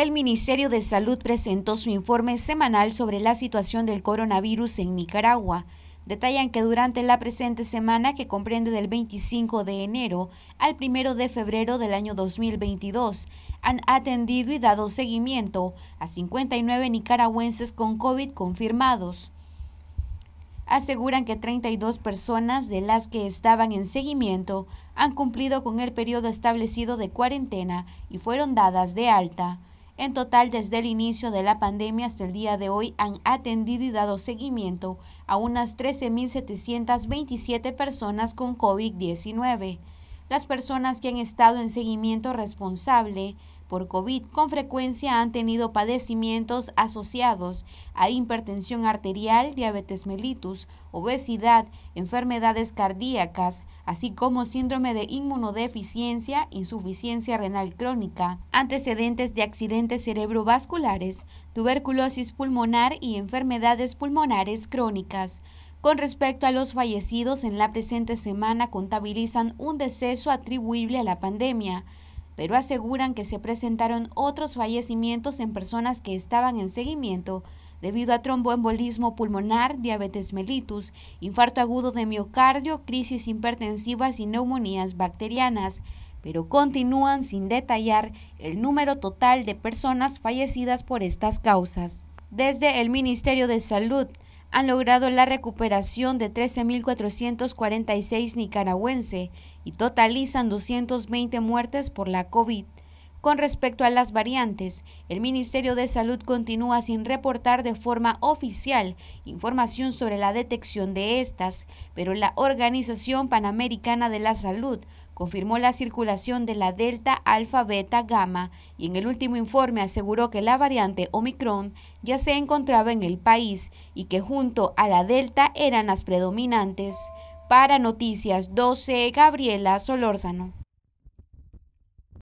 El Ministerio de Salud presentó su informe semanal sobre la situación del coronavirus en Nicaragua. Detallan que durante la presente semana, que comprende del 25 de enero al 1 de febrero del año 2022, han atendido y dado seguimiento a 59 nicaragüenses con COVID confirmados. Aseguran que 32 personas de las que estaban en seguimiento han cumplido con el periodo establecido de cuarentena y fueron dadas de alta. En total, desde el inicio de la pandemia hasta el día de hoy, han atendido y dado seguimiento a unas 13.727 personas con COVID-19. Las personas que han estado en seguimiento responsable por COVID con frecuencia han tenido padecimientos asociados a hipertensión arterial, diabetes mellitus, obesidad, enfermedades cardíacas, así como síndrome de inmunodeficiencia, insuficiencia renal crónica, antecedentes de accidentes cerebrovasculares, tuberculosis pulmonar y enfermedades pulmonares crónicas. Con respecto a los fallecidos, en la presente semana contabilizan un deceso atribuible a la pandemia pero aseguran que se presentaron otros fallecimientos en personas que estaban en seguimiento debido a tromboembolismo pulmonar, diabetes mellitus, infarto agudo de miocardio, crisis hipertensivas y neumonías bacterianas, pero continúan sin detallar el número total de personas fallecidas por estas causas. Desde el Ministerio de Salud, han logrado la recuperación de 13.446 nicaragüenses y totalizan 220 muertes por la COVID. Con respecto a las variantes, el Ministerio de Salud continúa sin reportar de forma oficial información sobre la detección de estas, pero la Organización Panamericana de la Salud confirmó la circulación de la delta alfa beta gamma y en el último informe aseguró que la variante Omicron ya se encontraba en el país y que junto a la delta eran las predominantes. Para Noticias 12, Gabriela Solórzano.